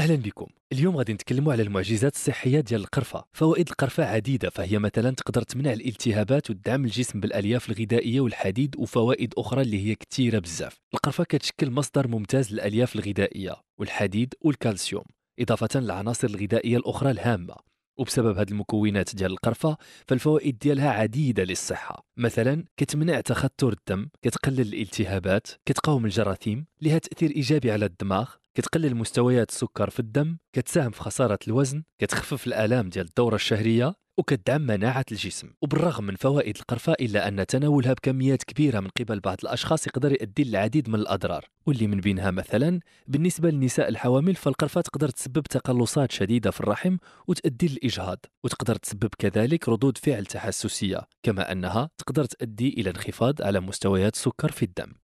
اهلا بكم اليوم غادي نتكلموا على المعجزات الصحيه ديال القرفه فوائد القرفه عديده فهي مثلا تقدر تمنع الالتهابات وتدعم الجسم بالالياف الغذائيه والحديد وفوائد اخرى اللي هي كثيره بزاف القرفه كتشكل مصدر ممتاز للالياف الغذائيه والحديد والكالسيوم اضافه للعناصر الغذائيه الاخرى الهامه وبسبب هذه المكونات ديال القرفه فالفوائد ديالها عديده للصحه مثلا كتمنع تخثر الدم كتقلل الالتهابات كتقاوم الجراثيم لها تاثير ايجابي على الدماغ كتقلل مستويات السكر في الدم كتساهم في خسارة الوزن كتخفف الآلام ديال الدورة الشهرية وكتدعم مناعة الجسم وبالرغم من فوائد القرفة إلا أن تناولها بكميات كبيرة من قبل بعض الأشخاص يقدر يؤدي للعديد من الأضرار واللي من بينها مثلا بالنسبة للنساء الحوامل فالقرفة تقدر تسبب تقلصات شديدة في الرحم وتؤدي للإجهاض وتقدر تسبب كذلك ردود فعل تحسسية كما أنها تقدر تؤدي إلى انخفاض على مستويات السكر في الدم